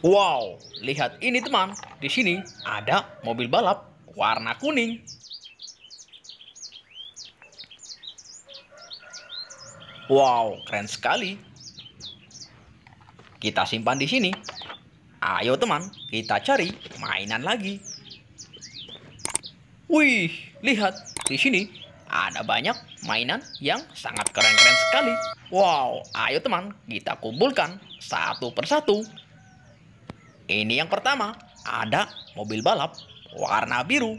Wow, lihat ini teman. Di sini ada mobil balap warna kuning. Wow, keren sekali. Kita simpan di sini. Ayo teman, kita cari mainan lagi. Wih, lihat di sini ada banyak mainan yang sangat keren-keren sekali. Wow, ayo teman, kita kumpulkan satu persatu ini yang pertama, ada mobil balap warna biru.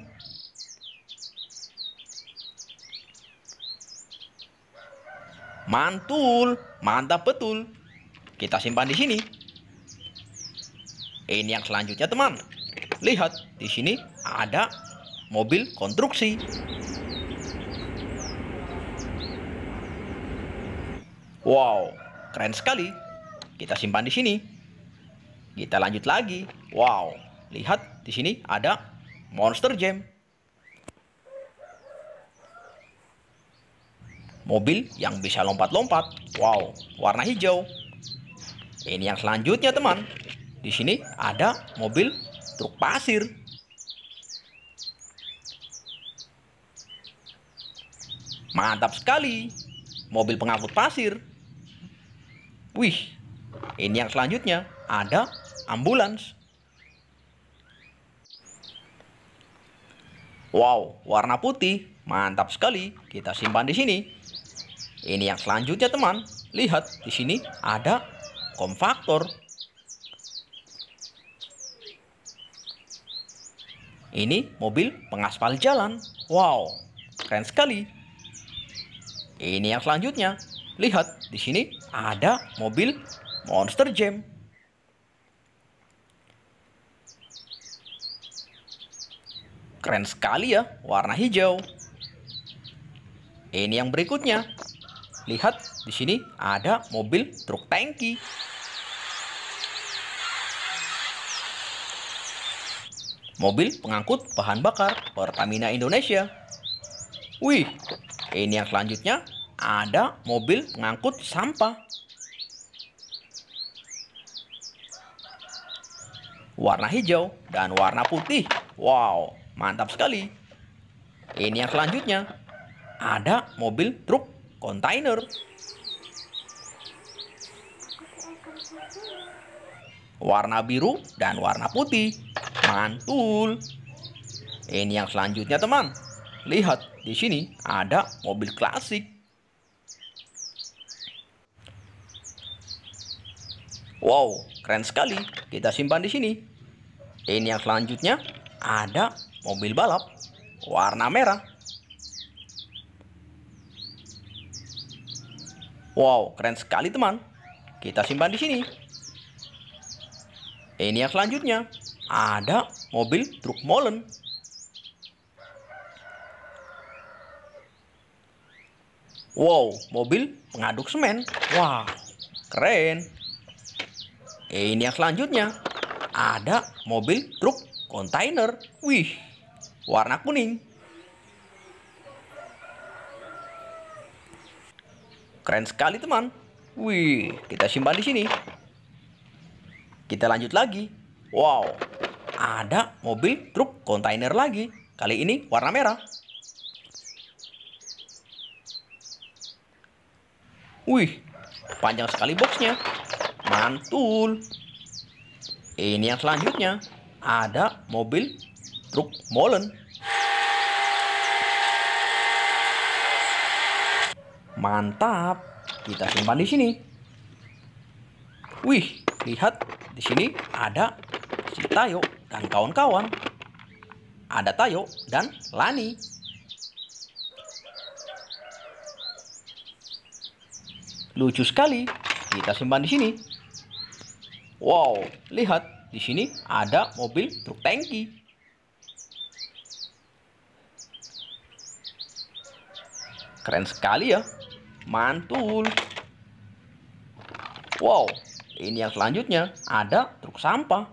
Mantul, mantap betul. Kita simpan di sini. Ini yang selanjutnya, teman. Lihat, di sini ada mobil konstruksi. Wow, keren sekali. Kita simpan di sini. Kita lanjut lagi. Wow, lihat di sini ada Monster Jam. Mobil yang bisa lompat-lompat. Wow, warna hijau. Ini yang selanjutnya, teman. Di sini ada mobil truk pasir. Mantap sekali. Mobil pengangkut pasir. Wih, ini yang selanjutnya ada ambulans. Wow, warna putih. Mantap sekali. Kita simpan di sini. Ini yang selanjutnya, teman. Lihat, di sini ada komfaktor. Ini mobil pengaspal jalan. Wow, keren sekali. Ini yang selanjutnya. Lihat, di sini ada mobil Monster Jam. Keren sekali ya, warna hijau. Ini yang berikutnya. Lihat, di sini ada mobil truk tangki. Mobil pengangkut bahan bakar Pertamina Indonesia. Wih, ini yang selanjutnya ada mobil pengangkut sampah. Warna hijau dan warna putih. Wow, Mantap sekali. Ini yang selanjutnya. Ada mobil truk kontainer. Warna biru dan warna putih. Mantul. Ini yang selanjutnya, teman. Lihat, di sini ada mobil klasik. Wow, keren sekali. Kita simpan di sini. Ini yang selanjutnya ada mobil balap warna merah. Wow, keren sekali teman. Kita simpan di sini. Ini yang selanjutnya. Ada mobil truk molen. Wow, mobil pengaduk semen. Wah, wow, keren. Ini yang selanjutnya. Ada mobil truk kontainer. Wih, warna kuning. Keren sekali teman. Wih, kita simpan di sini. Kita lanjut lagi. Wow, ada mobil truk kontainer lagi. Kali ini warna merah. Wih, panjang sekali boxnya. Mantul. Ini yang selanjutnya. Ada mobil truk molen Mantap. Kita simpan di sini. Wih, lihat di sini ada si Tayo dan kawan-kawan. Ada Tayo dan Lani. Lucu sekali. Kita simpan di sini. Wow, lihat di sini ada mobil truk tangki. Keren sekali ya. Mantul. Wow, ini yang selanjutnya ada truk sampah.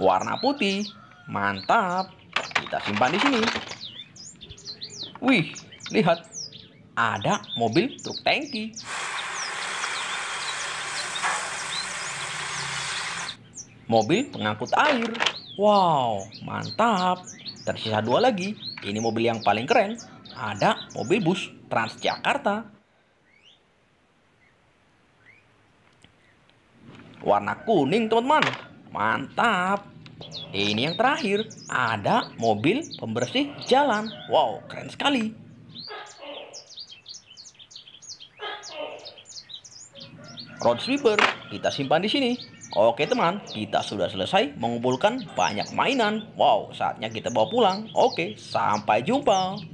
Warna putih. Mantap. Kita simpan di sini. Wih, lihat. Ada mobil truk tangki. Mobil pengangkut air. Wow, mantap. Tersisa dua lagi. Ini mobil yang paling keren. Ada mobil bus Transjakarta. Warna kuning, teman-teman. Mantap. Ini yang terakhir. Ada mobil pembersih jalan. Wow, keren sekali. Road sweeper kita simpan di sini. Oke teman, kita sudah selesai mengumpulkan banyak mainan. Wow, saatnya kita bawa pulang. Oke, sampai jumpa.